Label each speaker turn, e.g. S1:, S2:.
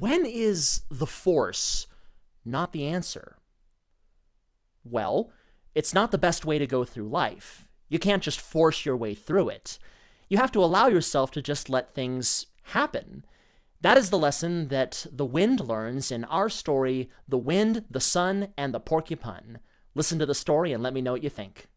S1: When is the force
S2: not the answer? Well, it's not the best way to go through life. You can't just force your way through it. You have to allow yourself to just let things happen. That is the lesson that the wind learns in our story The Wind, the Sun, and the Porcupine. Listen to the story and let me know what you think.